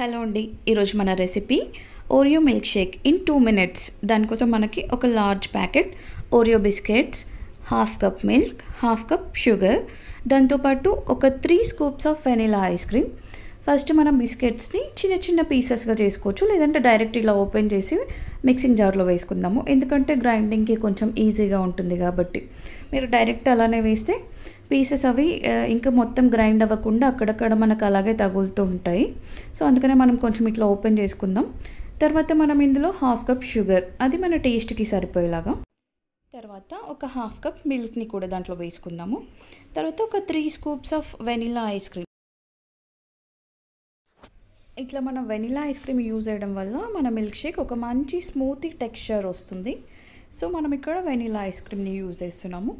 hello అండి ఈరోజు మన recipe Oreo milk shake in two minutes దానికోసం మనకి ఒక large packet Oreo biscuits half cup milk half cup sugar దాంతోపాటు ఒక three scoops of vanilla ice cream first మనం బిస్కెట్స్ని చిన్న చిన్న పీసెస్గా చేసుకోవచ్చు లేదంటే డైరెక్ట్ ఇలా ఓపెన్ చేసి మిక్సింగ్ జార్లో వేసుకుందాము ఎందుకంటే గ్రైండింగ్కి కొంచెం ఈజీగా ఉంటుంది కాబట్టి మీరు డైరెక్ట్ అలానే వేస్తే పీసెస్ అవి ఇంకా మొత్తం గ్రైండ్ అవ్వకుండా అక్కడక్కడ మనకు అలాగే తగులుతూ ఉంటాయి సో అందుకనే మనం కొంచెం ఇట్లా ఓపెన్ చేసుకుందాం తర్వాత మనం ఇందులో హాఫ్ కప్ షుగర్ అది మన టేస్ట్కి సరిపోయేలాగా తర్వాత ఒక హాఫ్ కప్ మిల్క్ని కూడా దాంట్లో వేసుకుందాము తర్వాత ఒక three scoops of vanilla ice cream ఇట్లా మనం వెనిలా ఐస్ క్రీమ్ యూజ్ చేయడం వల్ల మన మిల్క్ షేక్ ఒక మంచి స్మూతీ టెక్స్చర్ వస్తుంది సో మనం ఇక్కడ వెనిలా ఐస్ క్రీమ్ని యూజ్ చేస్తున్నాము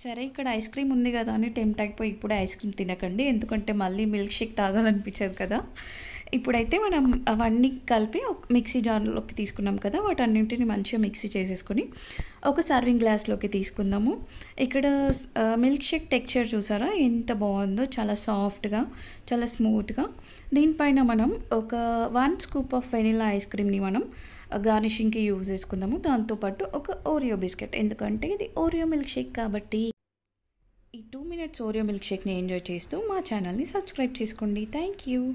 సరే ఇక్కడ ఐస్ క్రీమ్ ఉంది కదా అని టెంప్ట్ అయిపోయి ఇప్పుడే ఐస్ క్రీమ్ తినకండి ఎందుకంటే మళ్ళీ మిల్క్ షేక్ తాగాలనిపించదు కదా ఇప్పుడైతే మనం అవన్నీ కలిపి మిక్సీ జార్లోకి తీసుకున్నాం కదా వాటన్నింటిని మంచిగా మిక్సీ చేసేసుకొని ఒక సర్వింగ్ గ్లాస్లోకి తీసుకుందాము ఇక్కడ మిల్క్ షేక్ టెక్స్చర్ చూసారా ఎంత బాగుందో చాలా సాఫ్ట్గా చాలా స్మూత్గా దీనిపైన మనం ఒక one scoop of vanilla ice క్రీమ్ని మనం గార్నిషింగ్కి యూజ్ చేసుకుందాము దాంతోపాటు ఒక ఓరియో బిస్కెట్ ఎందుకంటే ఇది ఓరియో మిల్క్ షేక్ కాబట్టి ఈ టూ మినిట్స్ ఓరియో మిల్క్ షేక్ని ఎంజాయ్ చేస్తూ మా ఛానల్ని సబ్స్క్రైబ్ చేసుకోండి థ్యాంక్ యూ